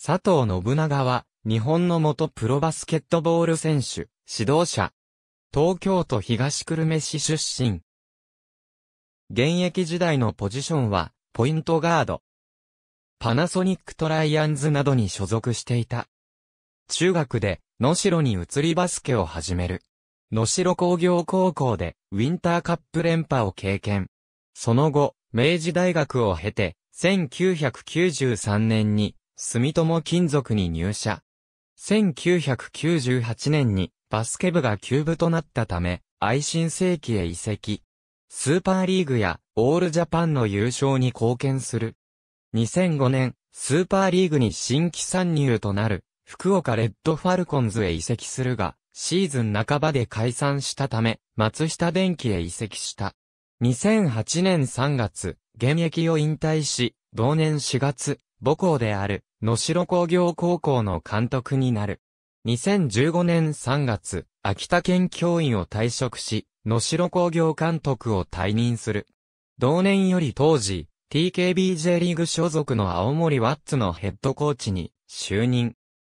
佐藤信長は、日本の元プロバスケットボール選手、指導者。東京都東久留米市出身。現役時代のポジションは、ポイントガード。パナソニックトライアンズなどに所属していた。中学で、野城に移りバスケを始める。野城工業高校で、ウィンターカップ連覇を経験。その後、明治大学を経て、1993年に住友金属に入社。1998年にバスケ部が休部となったため、愛新世紀へ移籍。スーパーリーグやオールジャパンの優勝に貢献する。2005年、スーパーリーグに新規参入となる、福岡レッドファルコンズへ移籍するが、シーズン半ばで解散したため、松下電器へ移籍した。2008年3月、現役を引退し、同年4月、母校である野代工業高校の監督になる。2015年3月、秋田県教員を退職し、野代工業監督を退任する。同年より当時、TKBJ リーグ所属の青森ワッツのヘッドコーチに就任。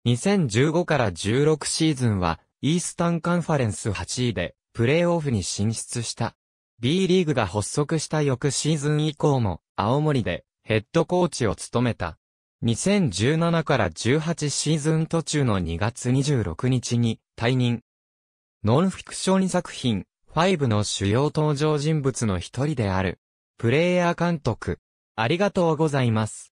2015から16シーズンは、イースタンカンファレンス8位で、プレーオフに進出した。B リーグが発足した翌シーズン以降も、青森でヘッドコーチを務めた。2017から18シーズン途中の2月26日に退任。ノンフィクション作品5の主要登場人物の一人である。プレイヤー監督。ありがとうございます。